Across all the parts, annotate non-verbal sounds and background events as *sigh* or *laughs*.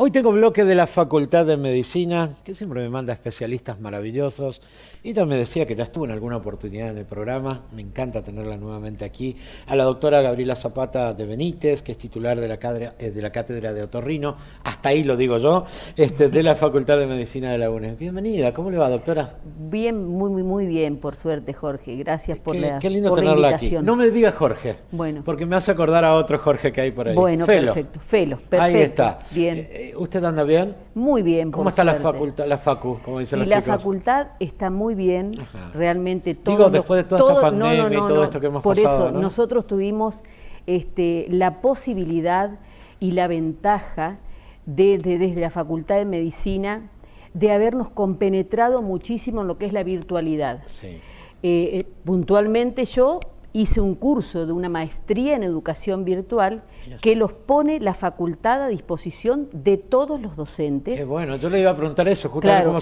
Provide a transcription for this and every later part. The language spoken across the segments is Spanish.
Hoy tengo bloque de la Facultad de Medicina, que siempre me manda especialistas maravillosos. Y también me decía que ya estuvo en alguna oportunidad en el programa, me encanta tenerla nuevamente aquí. A la doctora Gabriela Zapata de Benítez, que es titular de la Cátedra eh, de, Otorrino, hasta ahí lo digo yo, este, de la Facultad de Medicina de la UNES. Bienvenida, ¿cómo le va, doctora? Bien, muy, muy, muy bien, por suerte, Jorge. Gracias por la la Qué lindo tenerla aquí. No me diga Jorge, bueno. porque me hace acordar a otro Jorge que hay por ahí. Bueno, perfecto. Felo, perfecto. Ahí está. Bien. Eh, ¿Usted anda bien? Muy bien. ¿Cómo está la facultad, la facu, como dicen la facultad está muy bien, realmente todo. Digo, después de toda todo, esta pandemia y todo esto que hemos pasado. Por eso, nosotros tuvimos este, la posibilidad y la ventaja desde la Facultad de Medicina de habernos compenetrado muchísimo en lo que es la virtualidad. Eh, eh, puntualmente yo hice un curso de una maestría en educación virtual que los pone la facultad a disposición de todos los docentes. Qué bueno, yo le iba a preguntar eso,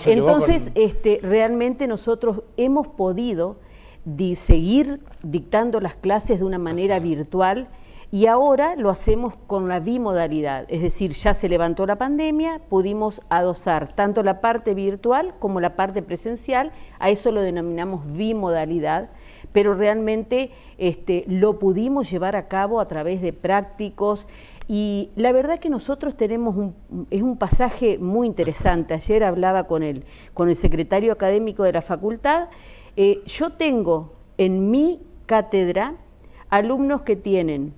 Entonces, este, realmente nosotros hemos podido seguir dictando las clases de una manera virtual y ahora lo hacemos con la bimodalidad, es decir, ya se levantó la pandemia, pudimos adosar tanto la parte virtual como la parte presencial, a eso lo denominamos bimodalidad, pero realmente este, lo pudimos llevar a cabo a través de prácticos. Y la verdad que nosotros tenemos un, es un pasaje muy interesante. Ayer hablaba con el, con el secretario académico de la facultad. Eh, yo tengo en mi cátedra alumnos que tienen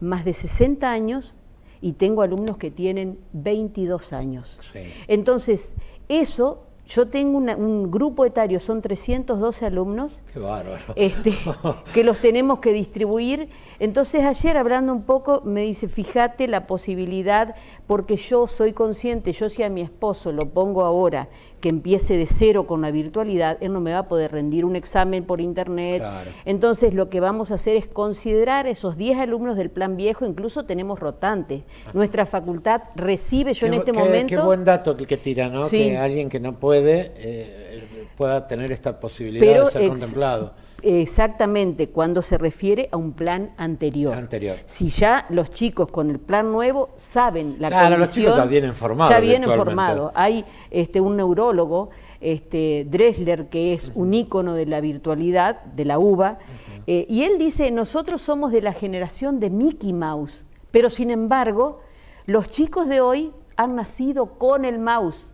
más de 60 años y tengo alumnos que tienen 22 años. Entonces, eso yo tengo un grupo etario, son 312 alumnos, este, *laughs* que los tenemos que distribuir entonces ayer hablando un poco me dice, fíjate la posibilidad, porque yo soy consciente, yo si a mi esposo lo pongo ahora, que empiece de cero con la virtualidad, él no me va a poder rendir un examen por internet. Entonces lo que vamos a hacer es considerar esos 10 alumnos del plan viejo, incluso tenemos rotantes. Nuestra facultad recibe, yo en este momento... Qué buen dato que tira, ¿no? Que alguien que no puede eh, pueda tener esta posibilidad de ser contemplado. Exactamente, cuando se refiere a un plan anterior. anterior. Si ya los chicos con el plan nuevo saben la claro, los chicos ya vienen formados. Ya vienen formados. Hay este, un neurólogo, este, Dresler que es un ícono de la virtualidad, de la UBA, eh, y él dice, nosotros somos de la generación de Mickey Mouse, pero sin embargo, los chicos de hoy han nacido con el mouse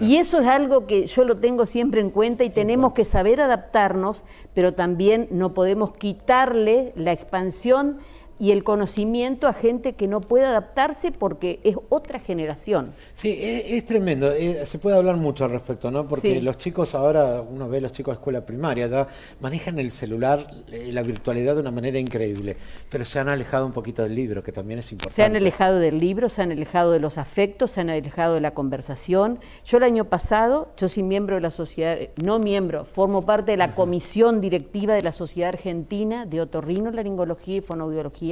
y eso es algo que yo lo tengo siempre en cuenta y tenemos que saber adaptarnos, pero también no podemos quitarle la expansión y el conocimiento a gente que no puede adaptarse porque es otra generación. Sí, es, tremendo. Eh, se puede hablar mucho al respecto, ¿no? Porque los chicos ahora, uno ve a los chicos de escuela primaria, ya manejan el celular, eh, la virtualidad de una manera increíble, pero se han alejado un poquito del libro, que también es importante. Se han alejado del libro, se han alejado de los afectos, se han alejado de la conversación. Yo el año pasado, yo soy miembro de la sociedad, no miembro, formo parte de la comisión directiva de la Sociedad Argentina de Otorrino, Laringología y Fonoaudiología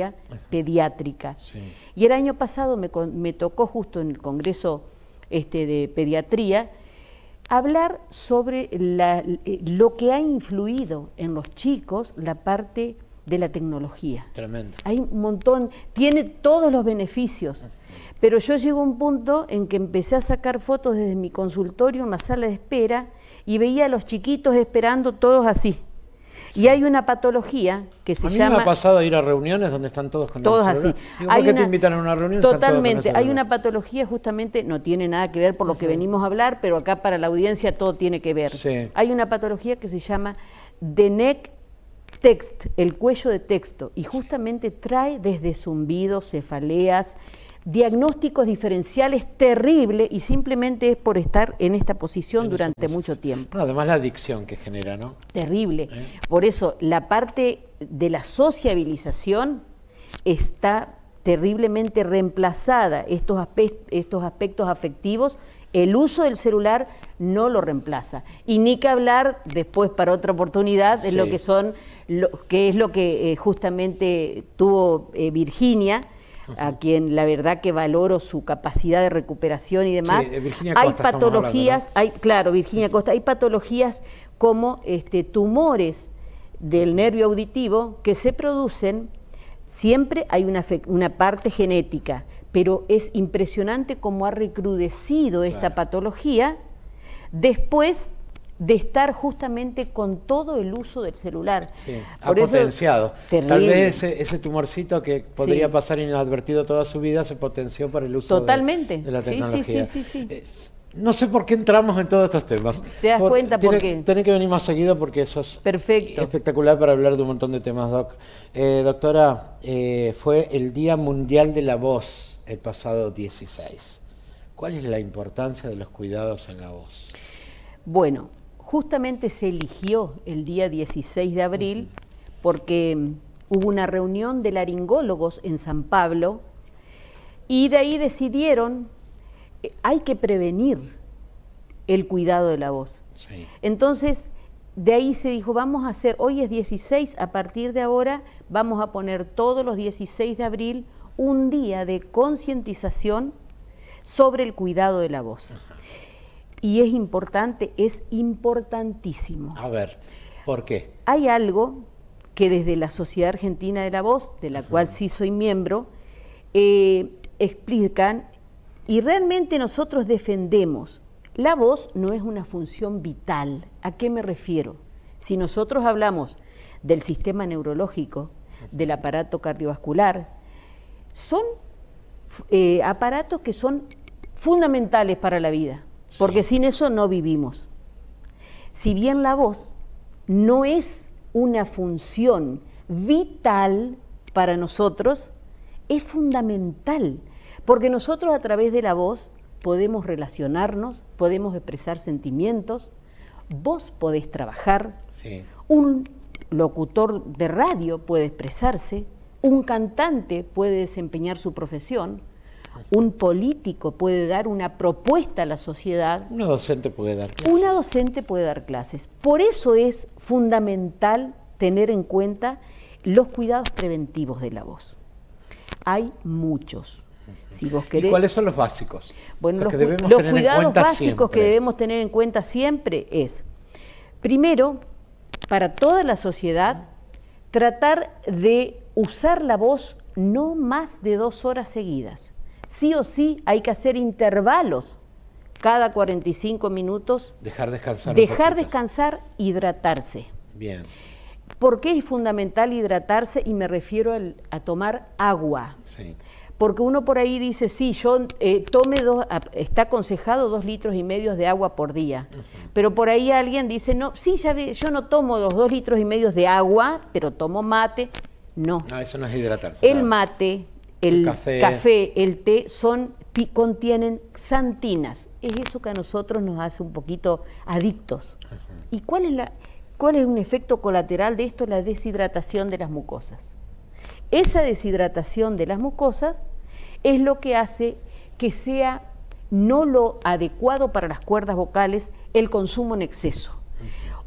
pediátrica. Y el año pasado me, tocó justo en el Congreso este, de Pediatría hablar sobre eh, lo que ha influido en los chicos la parte de la tecnología. Tremendo. Hay un montón, tiene todos los beneficios. Pero yo llego a un punto en que empecé a sacar fotos desde mi consultorio, una sala de espera, y veía a los chiquitos esperando todos así. Y hay una patología que se llama. Me ha pasado a ir a reuniones donde están todos con todos así. hay ¿Por qué te invitan a una reunión? Totalmente. hay una patología justamente no tiene nada que ver por lo que venimos a hablar, pero acá para la audiencia todo tiene que ver. Hay una patología que se llama the text, el cuello de texto, y justamente trae desde zumbidos, cefaleas, diagnósticos diferenciales terrible y simplemente es por estar en esta posición durante mucho tiempo. además la adicción que genera, ¿no? Terrible. ¿Eh? Por eso la parte de la sociabilización está terriblemente reemplazada, estos, estos aspectos afectivos, el uso del celular no lo reemplaza. Y ni que hablar después para otra oportunidad de lo que son, lo, que es lo que eh, justamente tuvo eh, Virginia, a quien la verdad que valoro su capacidad de recuperación y demás. hay patologías, hay, claro, Virginia Costa, hay patologías como este, tumores del nervio auditivo que se producen, siempre hay una, una parte genética, pero es impresionante cómo ha recrudecido esta patología después de estar justamente con todo el uso del celular. Sí, ha potenciado. Tal vez ese, tumorcito que podría pasar inadvertido toda su vida se potenció para el uso Totalmente. De, la tecnología. sí, sí, sí, eh, no sé por qué entramos en todos estos temas. ¿Te das cuenta por qué? que venir más seguido porque eso es espectacular para hablar de un montón de temas, Doc. Eh, doctora, eh, fue el Día Mundial de la Voz el pasado 16. ¿Cuál es la importancia de los cuidados en la voz? Bueno, justamente se eligió el día 16 de abril porque hubo una reunión de laringólogos en San Pablo y de ahí decidieron, eh, hay que prevenir el cuidado de la voz. Entonces, de ahí se dijo, vamos a hacer, hoy es 16, a partir de ahora vamos a poner todos los 16 de abril un día de concientización sobre el cuidado de la voz y es importante, es importantísimo. A ver, ¿por qué? Hay algo que desde la Sociedad Argentina de la Voz, de la cual sí soy miembro, eh, explican y realmente nosotros defendemos. La voz no es una función vital. ¿A qué me refiero? Si nosotros hablamos del sistema neurológico, del aparato cardiovascular, son eh, aparatos que son fundamentales para la vida porque sin eso no vivimos. Si bien la voz no es una función vital para nosotros, es fundamental, porque nosotros a través de la voz podemos relacionarnos, podemos expresar sentimientos, vos podés trabajar, un locutor de radio puede expresarse, un cantante puede desempeñar su profesión, un político puede dar una propuesta a la sociedad. Una docente puede dar clases. Una docente puede dar clases. Por eso es fundamental tener en cuenta los cuidados preventivos de la voz. Hay muchos. ¿Y cuáles son los básicos? los, cuidados básicos que debemos tener en cuenta siempre es, primero, para toda la sociedad, tratar de usar la voz no más de dos horas seguidas sí o sí hay que hacer intervalos cada 45 minutos. Dejar descansar. Dejar descansar, hidratarse. Bien. ¿Por qué es fundamental hidratarse? Y me refiero a tomar agua. Porque uno por ahí dice, sí, yo eh, tome dos, está aconsejado dos litros y medio de agua por día. Pero por ahí alguien dice, no, sí, ya yo no tomo los dos litros y medio de agua, pero tomo mate. No. No, eso no es hidratarse. El mate, el café. el té, son, contienen xantinas. Es eso que a nosotros nos hace un poquito adictos. ¿Y cuál es, la, cuál es un efecto colateral de esto? La deshidratación de las mucosas. Esa deshidratación de las mucosas es lo que hace que sea no lo adecuado para las cuerdas vocales el consumo en exceso.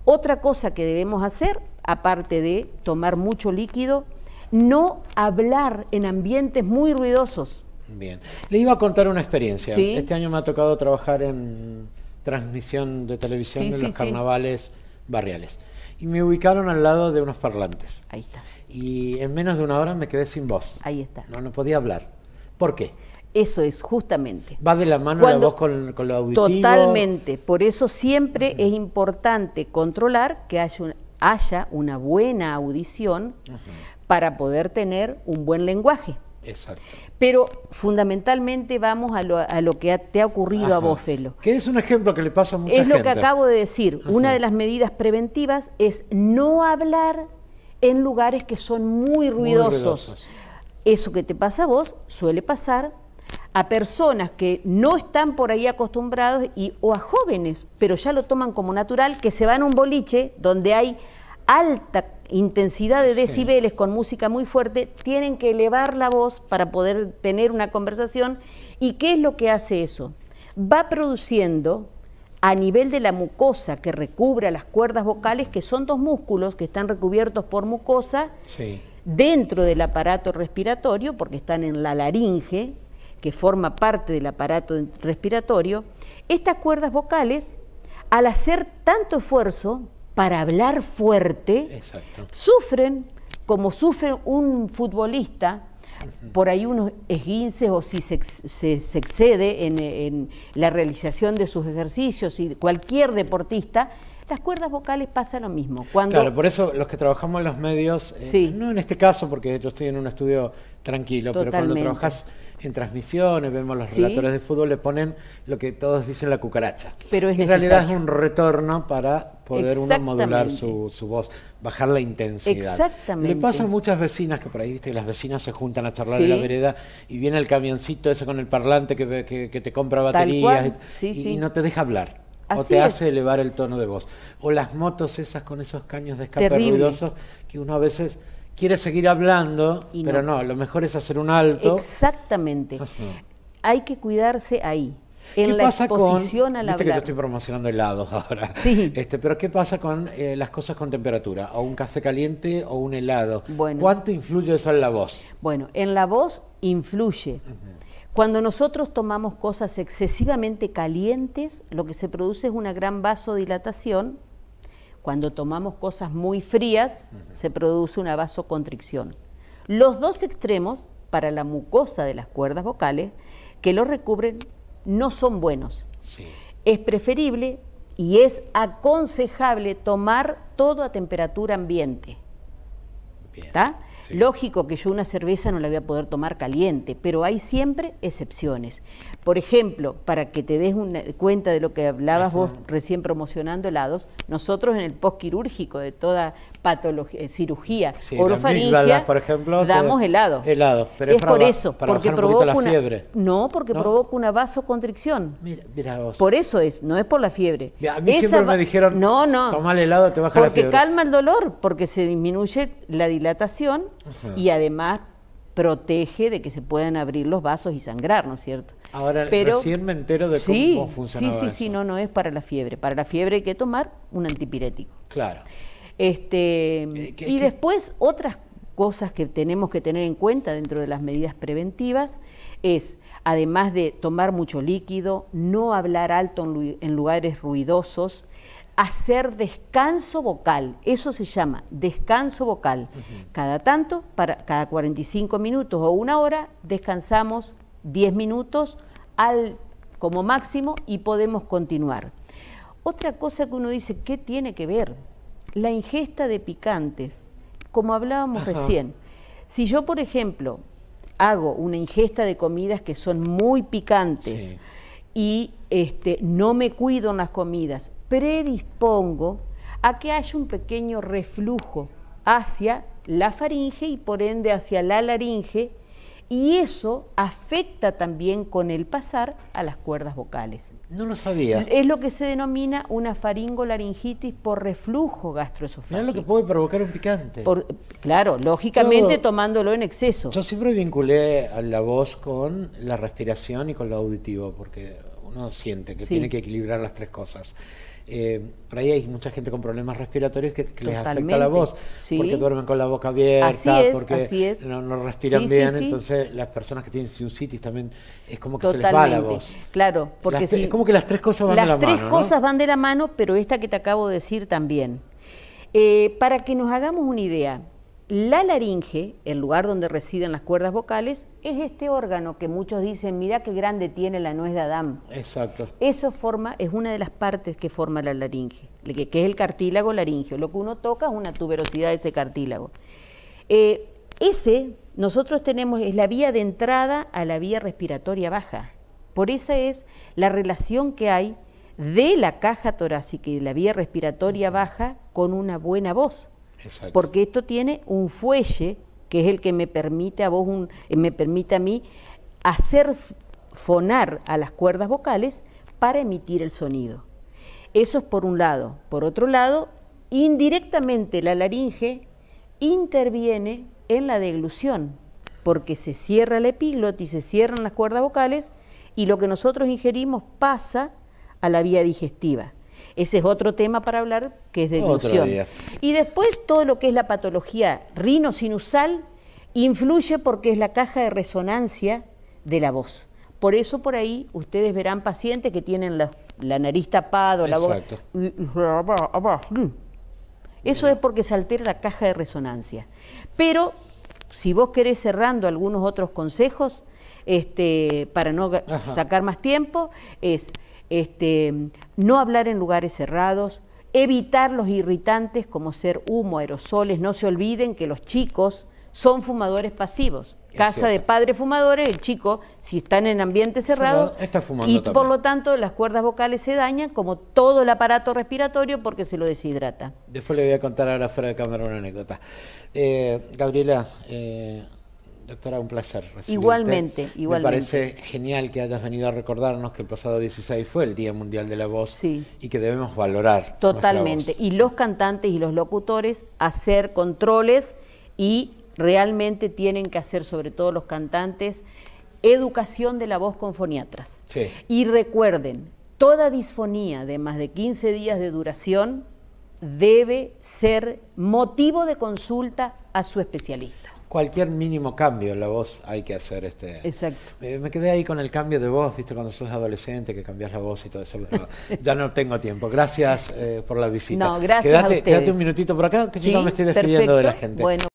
Otra cosa que debemos hacer, aparte de tomar mucho líquido, no hablar en ambientes muy ruidosos. Bien. Le iba a contar una experiencia. Este año me ha tocado trabajar en transmisión de televisión de los carnavales barriales. Y me ubicaron al lado de unos parlantes. Ahí está. Y en menos de una hora me quedé sin voz. Ahí está. No, podía hablar. ¿Por qué? Eso es, justamente. Va de la mano la voz con, con, lo auditivo. Totalmente. Por eso siempre es importante controlar que haya, una buena audición, para poder tener un buen lenguaje. Exacto. Pero fundamentalmente vamos a lo, que te ha ocurrido a vos, Felo. Que es un ejemplo que le pasa a mucha gente. Es lo que acabo de decir. Una de las medidas preventivas es no hablar en lugares que son muy ruidosos. muy ruidosos. Eso que te pasa a vos suele pasar a personas que no están por ahí acostumbrados y, o a jóvenes, pero ya lo toman como natural, que se van a un boliche donde hay alta intensidad de decibeles con música muy fuerte, tienen que elevar la voz para poder tener una conversación. ¿Y qué es lo que hace eso? Va produciendo a nivel de la mucosa que recubre las cuerdas vocales, que son dos músculos que están recubiertos por mucosa, dentro del aparato respiratorio, porque están en la laringe, que forma parte del aparato respiratorio, estas cuerdas vocales, al hacer tanto esfuerzo, para hablar fuerte, sufren como sufre un futbolista por ahí unos esguinces o si se, excede en, en, la realización de sus ejercicios, y cualquier deportista las cuerdas vocales pasa lo mismo. Claro, por eso los que trabajamos en los medios, eh, no en este caso, porque yo estoy en un estudio tranquilo, pero cuando trabajas en transmisiones, vemos los relatores de fútbol, le ponen lo que todos dicen la cucaracha. Pero es en realidad es un retorno para poder uno modular su, voz, bajar la intensidad. Exactamente. Le a muchas vecinas que por ahí, viste, las vecinas se juntan a charlar en la vereda y viene el camioncito ese con el parlante que, te compra baterías y no te deja hablar o te hace elevar el tono de voz. O las motos esas con esos caños de escape ruidosos que uno a veces quiere seguir hablando, pero no, lo mejor es hacer un alto. Exactamente. Hay que cuidarse ahí. En ¿Qué la pasa con, que yo estoy promocionando helados *laughs* ahora. Sí. Este, pero ¿qué pasa con eh, las cosas con temperatura? O un café caliente o un helado. Bueno. ¿Cuánto influye eso en la voz? Bueno, en la voz influye. Cuando nosotros tomamos cosas excesivamente calientes, lo que se produce es una gran vasodilatación. Cuando tomamos cosas muy frías, se produce una vasocontricción. Los dos extremos para la mucosa de las cuerdas vocales que lo recubren no son buenos. Es preferible y es aconsejable tomar todo a temperatura ambiente. ¿Está? Lógico que yo una cerveza no la voy a poder tomar caliente, pero hay siempre excepciones. Por ejemplo, para que te des una cuenta de lo que hablabas vos recién promocionando helados, nosotros en el postquirúrgico de toda patología, eh, cirugía por ejemplo, damos helado. Helado, es, por eso, porque provoca la una, fiebre. No, porque provoca una vasoconstricción. Mira, mira vos. Por eso es, no es por la fiebre. a mí siempre me dijeron, no, no, toma el helado, te baja la fiebre. Porque calma el dolor, porque se disminuye la dilatación y además protege de que se puedan abrir los vasos y sangrar, ¿no es cierto? Ahora Pero, recién me entero de cómo sí, funciona. Sí, sí, sí, no, no es para la fiebre. Para la fiebre hay que tomar un antipirético. Claro. Este, eh, y después otras cosas que tenemos que tener en cuenta dentro de las medidas preventivas es, además de tomar mucho líquido, no hablar alto en lugares ruidosos, hacer descanso vocal, eso se llama descanso vocal. Cada tanto, para, cada 45 minutos o una hora, descansamos 10 minutos al, como máximo y podemos continuar. Otra cosa que uno dice, ¿qué tiene que ver? La ingesta de picantes, como hablábamos recién. Si yo, por ejemplo, hago una ingesta de comidas que son muy picantes y este, no me cuido en las comidas, predispongo a que haya un pequeño reflujo hacia la faringe y por ende hacia la laringe y eso afecta también con el pasar a las cuerdas vocales. No lo sabía. Es lo que se denomina una faringolaringitis por reflujo gastroesofágico. Es lo que puede provocar un picante. claro, lógicamente tomándolo en exceso. Yo siempre vinculé a la voz con la respiración y con lo auditivo, porque uno siente que tiene que equilibrar las tres cosas. Eh, por ahí hay mucha gente con problemas respiratorios que, les afecta la voz, porque duermen con la boca abierta, porque No, respiran bien, entonces las personas que tienen sinusitis también es como que se les va la voz. Claro, porque es como que las tres cosas van de la mano. Las tres cosas van de la mano, pero esta que te acabo de decir también. Eh, para que nos hagamos una idea, la laringe, el lugar donde residen las cuerdas vocales, es este órgano que muchos dicen, mira qué grande tiene la nuez de Adán. Exacto. Eso forma, es una de las partes que forma la laringe, que, es el cartílago laringeo. Lo que uno toca es una tuberosidad de ese cartílago. Eh, ese, nosotros tenemos, es la vía de entrada a la vía respiratoria baja. Por esa es la relación que hay de la caja torácica y la vía respiratoria baja con una buena voz. Porque esto tiene un fuelle que es el que me permite a vos, eh, me permite a mí hacer fonar a las cuerdas vocales para emitir el sonido. Eso es por un lado. Por otro lado, indirectamente la laringe interviene en la deglución, porque se cierra el y se cierran las cuerdas vocales y lo que nosotros ingerimos pasa a la vía digestiva. Ese es otro tema para hablar, que es de ilusión. Y después todo lo que es la patología rino-sinusal influye porque es la caja de resonancia de la voz. Por eso por ahí ustedes verán pacientes que tienen la, nariz tapada, la voz... Eso es porque se altera la caja de resonancia. Pero si vos querés cerrando algunos otros consejos, este, para no sacar más tiempo, es este, no hablar en lugares cerrados, evitar los irritantes como ser humo, aerosoles. No se olviden que los chicos son fumadores pasivos. Casa de padres fumadores, el chico, si está en ambiente cerrado, está fumando y por lo tanto las cuerdas vocales se dañan, como todo el aparato respiratorio, porque se lo deshidrata. Después le voy a contar ahora fuera de cámara una anécdota. Eh, Gabriela, eh, Doctora, un placer. Igualmente, igualmente. Me parece genial que hayas venido a recordarnos que el pasado 16 fue el Día Mundial de la Voz y que debemos valorar. Totalmente. Y los cantantes y los locutores hacer controles y realmente tienen que hacer, sobre todo los cantantes, educación de la voz con foniatras. Sí. Y recuerden, toda disfonía de más de 15 días de duración debe ser motivo de consulta a su especialista cualquier mínimo cambio en la voz hay que hacer este. Exacto. Me, quedé ahí con el cambio de voz, viste, cuando sos adolescente, que cambias la voz y todo eso. ya no tengo tiempo. Gracias eh, por la visita. No, gracias. Quédate, un minutito por acá, que si no me estoy despidiendo de la gente. Bueno.